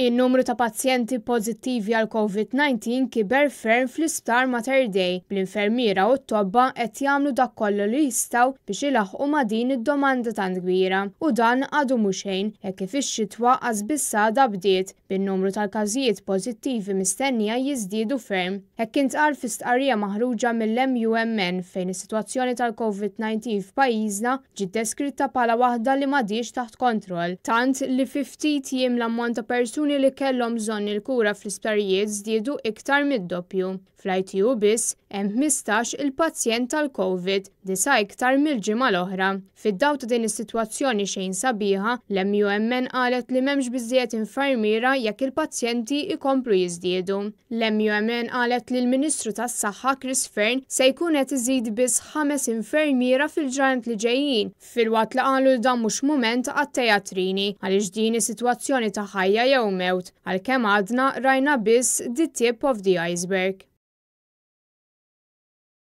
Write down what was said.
Il-numru ta' pazjenti pozittivi għal COVID-19 kiber ferm fl-isptar Mater Dei bl-infermiera u t-tobba qed jagħmlu dak kollu li jistgħu biex ilaħqu ma' din id-domanda ta' kbira u dan għadu muxejn, xejn jekk kif ix-xitwa da bdiet bin-numru tal-każijiet pozittivi mistennija jiżdiedu ferm. Hekk intqal fi stqarrija maħruġa mill-MUMN fejn is-sitwazzjoni tal-COVID-19 f'pajjiżna ġiet deskritta bħala waħda li madiex taħt kontroll, tant li fi ftit jiem l-ammont ta' persuni persuni li kellhom bżonn il-kura fl isparijiet żdiedu iktar mid-doppju. Fl-ITU biss hemm 15 il-pazjent tal-COVID disa iktar mill-ġimgħa l-oħra. Fid-daw ta' din is-sitwazzjoni xejn sabiħa, l-MUMN qalet li m'hemmx biżjed infermiera jekk il-pazjenti ikomplu jiżdiedu. L-MUMN qalet li l-Ministru tas-Saħħa Chris Fern se jkun qed iżid biss ħames infermiera fil ġarant li ġejjin, fil-wat li qalu dan mhux mument għat-teatrini għaliex din is-sitwazzjoni ta' ħajja jew mewt, għalkemm għadna rajna biss the tip of the iceberg.